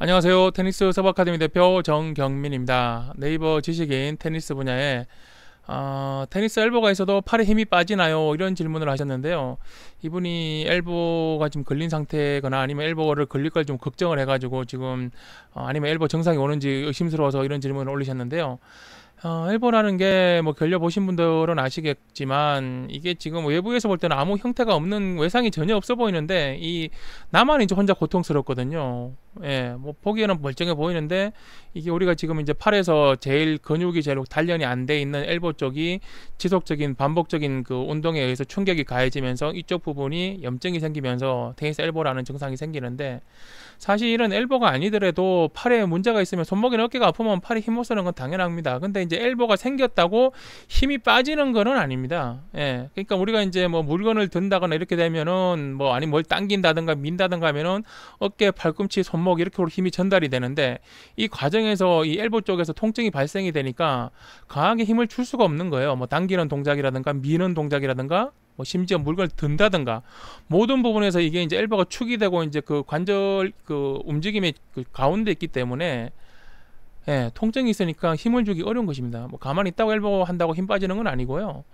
안녕하세요. 테니스 서버카데미 대표 정경민입니다. 네이버 지식인 테니스 분야에 어, 테니스 엘보가 있어도 팔에 힘이 빠지나요? 이런 질문을 하셨는데요. 이분이 엘보가 지금 걸린 상태거나 아니면 엘보를 걸릴 걸 좀 걱정을 해가지고 지금 어, 아니면 엘보 증상이 오는지 의심스러워서 이런 질문을 올리셨는데요. 어, 일보라는게뭐 결려 보신 분들은 아시겠지만 이게 지금 외부에서 볼 때는 아무 형태가 없는 외상이 전혀 없어 보이는데 이 나만 이제 혼자 고통스럽거든요. 예, 뭐 보기에는 멀쩡해 보이는데 이게 우리가 지금 이제 팔에서 제일 근육이 제일 단련이 안 돼 있는 엘보 쪽이 지속적인 반복적인 그 운동에 의해서 충격이 가해지면서 이쪽 부분이 염증이 생기면서 테니스 엘보라는 증상이 생기는데 사실 이런 엘보가 아니더라도 팔에 문제가 있으면 손목이나 어깨가 아프면 팔이 힘못 쓰는 건 당연합니다. 근데 이제 엘보가 생겼다고 힘이 빠지는 거는 아닙니다. 예. 그러니까 우리가 이제 뭐 물건을 든다거나 이렇게 되면은 뭐 아니 뭘 당긴다든가 민다든가 하면은 어깨, 팔꿈치 손목 이렇게 힘이 전달이 되는데 이 과정에서 이 엘보 쪽에서 통증이 발생이 되니까 강하게 힘을 줄 수가 없는 거예요. 뭐 당기는 동작이라든가 미는 동작이라든가 뭐 심지어 물건을 든다든가 모든 부분에서 이게 이제 엘보가 축이 되고 이제 그 관절 그 움직임의 그 가운데 있기 때문에 예, 통증이 있으니까 힘을 주기 어려운 것입니다. 뭐 가만히 있다고 엘보 한다고 힘 빠지는 건 아니고요.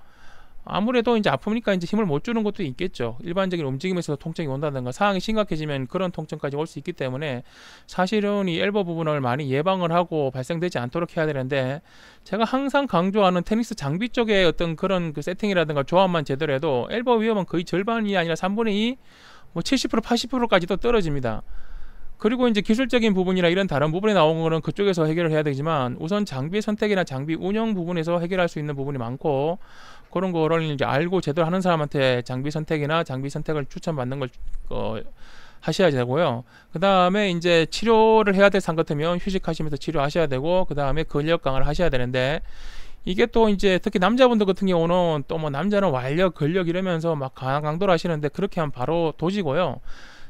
아무래도 이제 아프니까 이제 힘을 못 주는 것도 있겠죠. 일반적인 움직임에서 통증이 온다든가 상황이 심각해지면 그런 통증까지 올 수 있기 때문에 사실은 이 엘보 부분을 많이 예방을 하고 발생되지 않도록 해야 되는데 제가 항상 강조하는 테니스 장비 쪽에 어떤 그런 그 세팅이라든가 조합만 제대로 해도 엘보 위험은 거의 절반이 아니라 삼분의 이, 뭐 칠십 프로, 팔십 프로까지도 떨어집니다. 그리고 이제 기술적인 부분이나 이런 다른 부분에 나온 거는 그쪽에서 해결을 해야 되지만 우선 장비 선택이나 장비 운영 부분에서 해결할 수 있는 부분이 많고 그런 거를 이제 알고 제대로 하는 사람한테 장비 선택이나 장비 선택을 추천받는 걸 어, 하셔야 되고요. 그 다음에 이제 치료를 해야 될 상 같으면 휴식하시면서 치료하셔야 되고 그 다음에 근력 강화를 하셔야 되는데 이게 또 이제 특히 남자분들 같은 경우는 또 뭐 남자는 완력 근력 이러면서 막 강도를 하시는데 그렇게 하면 바로 도지고요.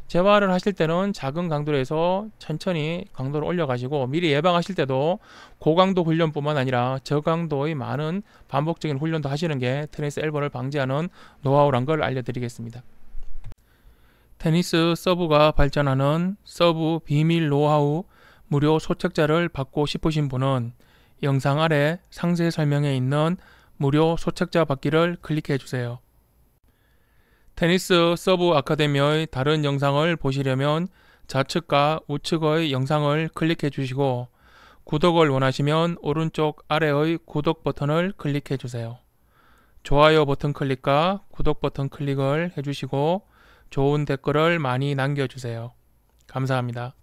재활을 하실 때는 작은 강도에서 천천히 강도를 올려가시고 미리 예방하실 때도 고강도 훈련뿐만 아니라 저강도의 많은 반복적인 훈련도 하시는 게 테니스 엘버를 방지하는 노하우란 걸 알려드리겠습니다. 테니스 서브가 발전하는 서브 비밀 노하우 무료 소책자를 받고 싶으신 분은 영상 아래 상세 설명에 있는 무료 소책자 받기를 클릭해 주세요. 테니스 서브 아카데미의 다른 영상을 보시려면 좌측과 우측의 영상을 클릭해 주시고 구독을 원하시면 오른쪽 아래의 구독 버튼을 클릭해 주세요. 좋아요 버튼 클릭과 구독 버튼 클릭을 해주시고 좋은 댓글을 많이 남겨주세요. 감사합니다.